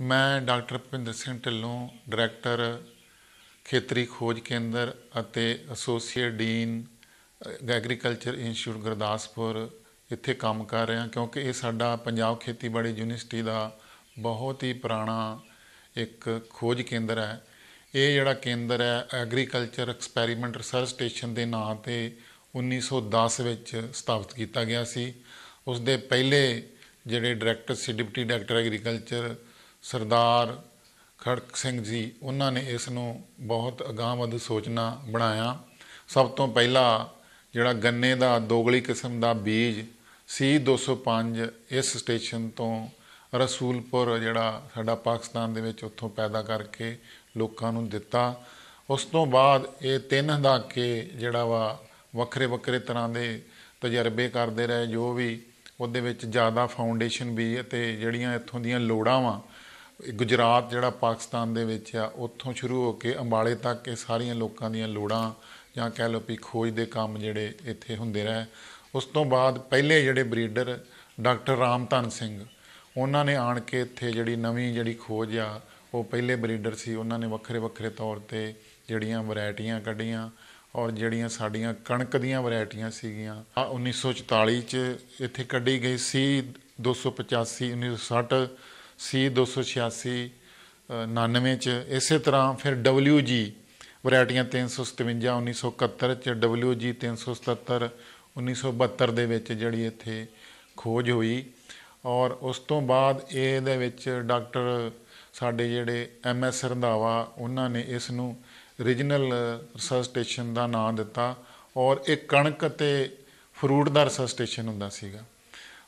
ਮੈਂ doctor Bhinder Singh Dhillon director ਖੇਤਰੀ ਖੋਜ ਕੇਂਦਰ ਅਤੇ associate dean agriculture institute Gurdaspur ਇੱਥੇ ਕੰਮ ਕਰ ਰਿਹਾ ਕਿਉਂਕਿ ਇਹ ਸਾਡਾ ਪੰਜਾਬ ਖੇਤੀਬਾੜੀ ਯੂਨੀਵਰਸਿਟੀ ਦਾ ਬਹੁਤ ਹੀ ਪੁਰਾਣਾ ਇੱਕ ਖੋਜ ਕੇਂਦਰ ਹੈ ਇਹ ਜਿਹੜਾ ਕੇਂਦਰ ਹੈ ਐਗਰੀਕਲਚਰ ਐਕਸਪੈਰੀਮੈਂਟ ਰਿਸਰਚ ਸਟੇਸ਼ਨ ਦੇ ਨਾਂ ਤੇ 1910 ਵਿੱਚ ਸਥਾਪਿਤ ਕੀਤਾ ਗਿਆ ਸੀ ਉਸ ਦੇ ਪਹਿਲੇ ਜਿਹੜੇ ਡਾਇਰੈਕਟਰ ਸੀ deputy director agriculture Sardar Kharak Singh ji ਉਹਨਾਂ ਨੇ ਇਸ ਨੂੰ ਬਹੁਤ ਅਗਾਹਵਧ ਸੋਚਣਾ ਬਣਾਇਆ ਸਭ ਤੋਂ ਪਹਿਲਾਂ ਜਿਹੜਾ ਗੰਨੇ ਦਾ ਦੋਗਲੀ ਕਿਸਮ ਦਾ ਬੀਜ ਸੀ 205 ਇਸ ਸਟੇਸ਼ਨ ਤੋਂ ਰਸੂਲਪੁਰ ਜਿਹੜਾ ਸਾਡਾ ਪਾਕਿਸਤਾਨ ਦੇ ਵਿੱਚ ਉੱਥੋਂ ਪੈਦਾ ਕਰਕੇ ਲੋਕਾਂ ਨੂੰ ਦਿੱਤਾ ਉਸ ਤੋਂ ਬਾਅਦ ਇਹ ਤਿੰਨ ਹਦਾਕੇ ਜਿਹੜਾ ਵਾ ਵੱਖਰੇ ਵੱਖਰੇ ਤਰ੍ਹਾਂ ਦੇ ਤਜਰਬੇ ਕਰਦੇ ਰਹੇ ਜੋ ਵੀ ਉਹਦੇ ਵਿੱਚ ਜ਼ਿਆਦਾ ਫਾਊਂਡੇਸ਼ਨ ਵੀ ਅਤੇ ਜਿਹੜੀਆਂ ਇੱਥੋਂ ਦੀਆਂ ਲੋੜਾਂ ਵਾ ਗੁਜਰਾਤ ਜਿਹੜਾ ਪਾਕਿਸਤਾਨ ਦੇ ਵਿੱਚ ਆ ਉੱਥੋਂ ਸ਼ੁਰੂ ਹੋ ਕੇ ਅੰਬਾਲੇ ਤੱਕ ਇਹ ਸਾਰੀਆਂ ਲੋਕਾਂ ਦੀਆਂ ਲੋੜਾਂ ਜਾਂ ਕਹਿ ਲਓ ਵੀ ਖੋਜ ਦੇ ਕੰਮ ਜਿਹੜੇ ਇੱਥੇ ਹੁੰਦੇ ਰਹੇ ਉਸ ਤੋਂ ਬਾਅਦ ਪਹਿਲੇ ਜਿਹੜੇ ਬਰੀਡਰ ਡਾਕਟਰ ਰਾਮਤਨ ਸਿੰਘ ਉਹਨਾਂ ਨੇ ਆਣ ਕੇ ਇੱਥੇ ਜਿਹੜੀ ਨਵੀਂ ਜਿਹੜੀ ਖੋਜ ਆ ਉਹ ਪਹਿਲੇ ਬਰੀਡਰ ਸੀ ਉਹਨਾਂ ਨੇ ਵੱਖਰੇ ਵੱਖਰੇ ਤੌਰ ਤੇ ਜਿਹੜੀਆਂ ਵੈਰਾਈਟੀਆਂ ਕੱਢੀਆਂ ਔਰ ਜਿਹੜੀਆਂ ਸਾਡੀਆਂ ਕਣਕ ਦੀਆਂ ਵੈਰਾਈਟੀਆਂ ਸੀਗੀਆਂ 1944 ਚ ਇੱਥੇ ਕੱਢੀ ਗਈ ਸੀ 285 1960 ਸੀ 286 99 ਚ ਇਸੇ ਤਰ੍ਹਾਂ ਫਿਰ ਜੀ ਵੈਰਾਈਟੀਆਂ 357 1971 ਚ ਜੀ 377 1972 ਦੇ ਵਿੱਚ ਜਿਹੜੀ ਇੱਥੇ ਖੋਜ ਹੋਈ ਔਰ ਉਸ ਤੋਂ ਬਾਅਦ ਇਹ ਦੇ ਵਿੱਚ ਡਾਕਟਰ ਸਾਡੇ ਜਿਹੜੇ ਐਮ ਐਸ ਰੰਧਾਵਾ ਉਹਨਾਂ ਨੇ ਇਸ ਨੂੰ ਰੀਜਨਲ ਰਿਸਰਚ ਸਟੇਸ਼ਨ ਦਾ ਨਾਮ ਦਿੱਤਾ ਔਰ ਇਹ ਕਣਕ ਅਤੇ ਫਰੂਟ ਦਾ ਰਿਸਰਚ ਸਟੇਸ਼ਨ ਹੁੰਦਾ ਸੀਗਾ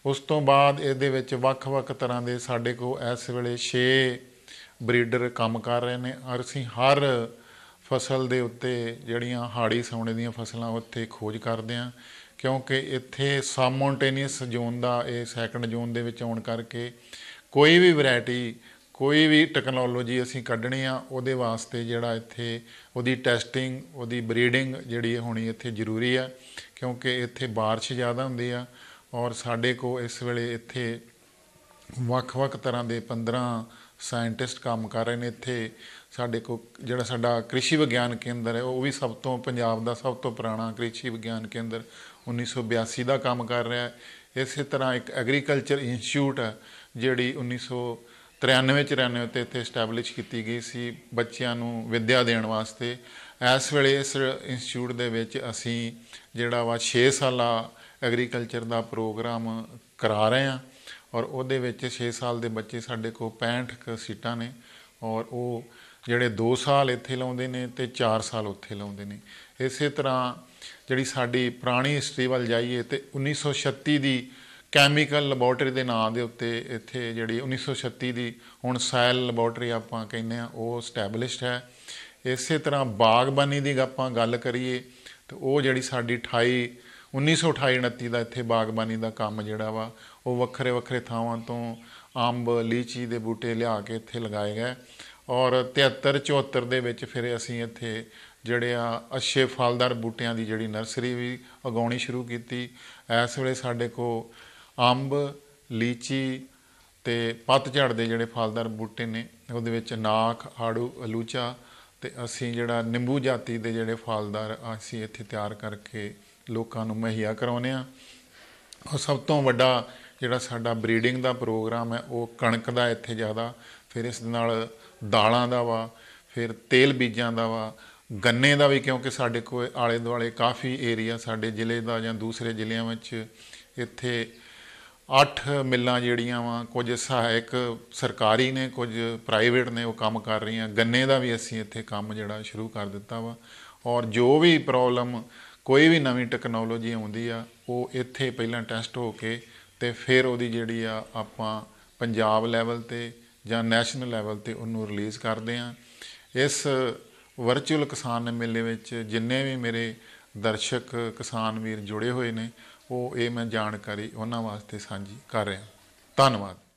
ਉਸ ਤੋਂ ਬਾਅਦ ਇਹਦੇ ਵਿੱਚ ਵੱਖ-ਵੱਖ ਤਰ੍ਹਾਂ ਦੇ ਸਾਡੇ ਕੋਲ ਇਸ ਵੇਲੇ 6 ਬਰੀਡਰ ਕੰਮ ਕਰ ਰਹੇ ਨੇ ਔਰ ਅਸੀਂ ਹਰ ਫਸਲ ਦੇ ਉੱਤੇ ਜਿਹੜੀਆਂ ਹਾੜੀ ਸੌਣੇ ਦੀਆਂ ਫਸਲਾਂ ਉੱਥੇ ਖੋਜ ਕਰਦੇ ਆਂ ਕਿਉਂਕਿ ਇੱਥੇ ਸਾਮੋਨਟੇਨੀਅਸ ਜ਼ੋਨ ਦਾ ਇਹ ਸੈਕੰਡ ਜ਼ੋਨ ਦੇ ਵਿੱਚ ਆਉਣ ਕਰਕੇ ਕੋਈ ਵੀ ਵੈਰਾਈਟੀ ਕੋਈ ਵੀ ਟੈਕਨੋਲੋਜੀ ਅਸੀਂ ਕੱਢਣੀ ਆ ਉਹਦੇ ਵਾਸਤੇ ਜਿਹੜਾ ਇੱਥੇ ਉਹਦੀ ਟੈਸਟਿੰਗ ਉਹਦੀ ਬਰੀਡਿੰਗ ਜਿਹੜੀ ਹੋਣੀ ਇੱਥੇ ਜ਼ਰੂਰੀ ਆ ਕਿਉਂਕਿ ਇੱਥੇ بارش ਜ਼ਿਆਦਾ ਹੁੰਦੀ ਆ ਔਰ ਸਾਡੇ ਕੋ ਇਸ ਵੇਲੇ ਇੱਥੇ ਵੱਖ-ਵੱਖ ਤਰ੍ਹਾਂ ਦੇ 15 ਸਾਇੰਟਿਸਟ ਕੰਮ ਕਰ ਰਹੇ ਨੇ ਇੱਥੇ ਸਾਡੇ ਕੋ ਜਿਹੜਾ ਸਾਡਾ ਕ੍ਰਿਸ਼ੀ ਵਿਗਿਆਨ ਕੇਂਦਰ ਹੈ ਉਹ ਵੀ ਸਭ ਤੋਂ ਪੰਜਾਬ ਦਾ ਸਭ ਤੋਂ ਪੁਰਾਣਾ ਕ੍ਰਿਸ਼ੀ ਵਿਗਿਆਨ ਕੇਂਦਰ 1982 ਦਾ ਕੰਮ ਕਰ ਰਿਹਾ ਹੈ ਇਸੇ ਤਰ੍ਹਾਂ ਇੱਕ ਐਗਰੀਕਲਚਰ ਇੰਸਟੀਚਿਊਟ ਹੈ ਜਿਹੜੀ 1993 94 ਤੇ ਇੱਥੇ ਸਟੈਬਲਿਸ਼ ਕੀਤੀ ਗਈ ਸੀ ਬੱਚਿਆਂ ਨੂੰ ਵਿੱਦਿਆ ਦੇਣ ਵਾਸਤੇ ਇਸ ਵੇਲੇ ਇਸ ਇੰਸਟੀਚਿਊਟ ਦੇ ਵਿੱਚ ਅਸੀਂ ਜਿਹੜਾ ਵਾ 6 ਸਾਲਾ ਐਗਰੀਕਲਚਰ ਦਾ ਪ੍ਰੋਗਰਾਮ ਕਰਾ ਰਹੇ ਆ ਔਰ ਉਹਦੇ ਵਿੱਚ 6 ਸਾਲ ਦੇ ਬੱਚੇ ਸਾਡੇ ਕੋਲ 65 ਕ ਸੀਟਾਂ ਨੇ ਔਰ ਉਹ ਜਿਹੜੇ 2 ਸਾਲ ਇੱਥੇ ਲਾਉਂਦੇ ਨੇ ਤੇ 4 ਸਾਲ ਉੱਥੇ ਲਾਉਂਦੇ ਨੇ ਇਸੇ ਤਰ੍ਹਾਂ ਜਿਹੜੀ ਸਾਡੀ ਪੁਰਾਣੀ ਹਿਸਟਰੀ ਵੱਲ ਜਾਈਏ ਤੇ 1936 ਦੀ ਕੈਮੀਕਲ ਲੈਬੋਰਟਰੀ ਦੇ ਨਾਂ ਦੇ ਉੱਤੇ ਇੱਥੇ ਜਿਹੜੀ 1936 ਦੀ ਹੁਣ ਸੈਲ ਲੈਬੋਰਟਰੀ ਆਪਾਂ ਕਹਿੰਦੇ ਆ ਉਹ ਸਟੈਬਲਿਸ਼ਡ ਹੈ ਇਸੇ ਤਰ੍ਹਾਂ ਬਾਗਬਾਨੀ ਦੀ ਆਪਾਂ ਗੱਲ ਕਰੀਏ ਤੇ ਉਹ ਜਿਹੜੀ ਸਾਡੀ 28 1928-29 ਦਾ ਇੱਥੇ ਬਾਗਬਾਨੀ ਦਾ ਕੰਮ ਜਿਹੜਾ ਵਾ ਉਹ ਵੱਖਰੇ ਵੱਖਰੇ ਥਾਵਾਂ ਤੋਂ ਆਂਬ ਲੀਚੀ ਦੇ ਬੂਟੇ ਲਿਆ ਕੇ ਇੱਥੇ ਲਗਾਏ ਗਏ ਔਰ 73 74 ਦੇ ਵਿੱਚ ਫਿਰ ਅਸੀਂ ਇੱਥੇ ਜਿਹੜੇ ਆ ਅੱਛੇ ਫਲਦਾਰ ਬੂਟਿਆਂ ਦੀ ਜਿਹੜੀ ਨਰਸਰੀ ਵੀ ਉਗਾਉਣੀ ਸ਼ੁਰੂ ਕੀਤੀ ਇਸ ਵੇਲੇ ਸਾਡੇ ਕੋ ਆਂਬ ਲੀਚੀ ਤੇ ਪਤਝੜ ਦੇ ਜਿਹੜੇ ਫਲਦਾਰ ਬੂਟੇ ਨੇ ਉਹਦੇ ਵਿੱਚ ਨਾਖ ਆੜੂ ਅਲੂਚਾ ਤੇ ਅਸੀਂ ਜਿਹੜਾ ਨਿੰਬੂ ਜਾਤੀ ਦੇ ਜਿਹੜੇ ਫਲਦਾਰ ਅਸੀਂ ਇੱਥੇ ਤਿਆਰ ਕਰਕੇ ਲੋਕਾਂ ਨੂੰ ਮੁਹੱਈਆ ਕਰਾਉਨੇ ਆ ਔਰ ਸਭ ਤੋਂ ਵੱਡਾ ਜਿਹੜਾ ਸਾਡਾ ਬਰੀਡਿੰਗ ਦਾ ਪ੍ਰੋਗਰਾਮ ਹੈ ਉਹ ਕਣਕ ਦਾ ਇੱਥੇ ਜ਼ਿਆਦਾ ਫਿਰ ਇਸ ਨਾਲ ਦਾਲਾਂ ਦਾ ਵਾ ਫਿਰ ਤੇਲ ਬੀਜਾਂ ਦਾ ਵਾ ਗੰਨੇ ਦਾ ਵੀ ਕਿਉਂਕਿ ਸਾਡੇ ਕੋਲ ਆਲੇ ਦੁਆਲੇ ਕਾਫੀ ਏਰੀਆ ਸਾਡੇ ਜ਼ਿਲ੍ਹੇ ਦਾ ਜਾਂ ਦੂਸਰੇ ਜ਼ਿਲ੍ਹਿਆਂ ਵਿੱਚ ਇੱਥੇ 8 ਮਿੱਲਾਂ ਜਿਹੜੀਆਂ ਵਾ ਕੁਝ ਸਹਾਇਕ ਸਰਕਾਰੀ ਨੇ ਕੁਝ ਪ੍ਰਾਈਵੇਟ ਨੇ ਉਹ ਕੰਮ ਕਰ ਰਹੀਆਂ ਗੰਨੇ ਦਾ ਵੀ ਅਸੀਂ ਇੱਥੇ ਕੰਮ ਜਿਹੜਾ ਸ਼ੁਰੂ ਕਰ ਦਿੱਤਾ ਵਾ ਔਰ ਜੋ ਵੀ ਪ੍ਰੋਬਲਮ ਕੋਈ ਵੀ ਨਵੀਂ ਟੈਕਨੋਲੋਜੀ ਆਉਂਦੀ ਆ ਉਹ ਇੱਥੇ ਪਹਿਲਾਂ ਟੈਸਟ ਹੋ ਕੇ ਤੇ ਫਿਰ ਉਹਦੀ ਜਿਹੜੀ ਆ ਆਪਾਂ ਪੰਜਾਬ ਲੈਵਲ ਤੇ ਜਾਂ ਨੈਸ਼ਨਲ ਲੈਵਲ ਤੇ ਉਹਨੂੰ ਰਿਲੀਜ਼ ਕਰਦੇ ਆ ਇਸ ਵਰਚੁਅਲ ਕਿਸਾਨ ਮੇਲੇ ਵਿੱਚ ਜਿੰਨੇ ਵੀ ਮੇਰੇ ਦਰਸ਼ਕ ਕਿਸਾਨ ਵੀਰ ਜੁੜੇ ਹੋਏ ਨੇ ਉਹ ਇਹ ਮੈਂ ਜਾਣਕਾਰੀ ਉਹਨਾਂ ਵਾਸਤੇ ਸਾਂਝੀ ਕਰ ਰਿਹਾ ਧੰਨਵਾਦ